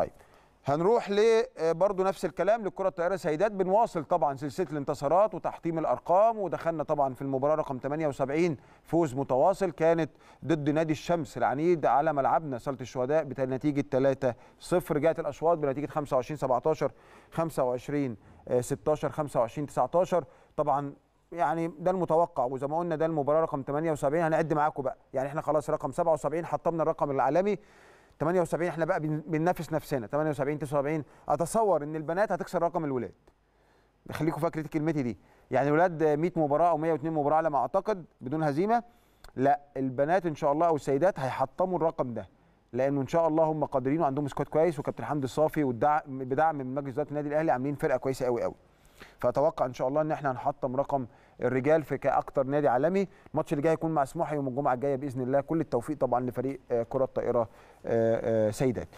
طيب هنروح ل آه، برضه نفس الكلام للكره الطائره سيدات بنواصل طبعا سلسله الانتصارات وتحطيم الارقام ودخلنا طبعا في المباراه رقم 78 فوز متواصل كانت ضد نادي الشمس العنيد على ملعبنا صاله الشهداء بنتيجه 3-0 جاءت الاشواط بنتيجه 25 17 25 16 25 19 طبعا يعني ده المتوقع وزي ما قلنا ده المباراه رقم 78 هنعد معاكم بقى يعني احنا خلاص رقم 77 حطمنا الرقم العالمي 78 احنا بقى بننافس نفسنا 78 79 اتصور ان البنات هتكسر رقم الولاد خليكم فاكرين كلمتي دي يعني الولاد 100 مباراه او 102 مباراه على ما اعتقد بدون هزيمه لا البنات ان شاء الله او السيدات هيحطموا الرقم ده لانه ان شاء الله هم قادرين وعندهم سكواد كويس وكابتن حمدي الصافي والدعم بدعم من مجلس اداره النادي الاهلي عاملين فرقه كويسه قوي قوي فاتوقع ان شاء الله ان احنا هنحطم رقم الرجال في كاكتر نادي عالمي الماتش اللي جاي هيكون مع سموحه يوم الجمعه الجايه باذن الله كل التوفيق طبعا لفريق آه، كره الطائره آه، آه، سيدات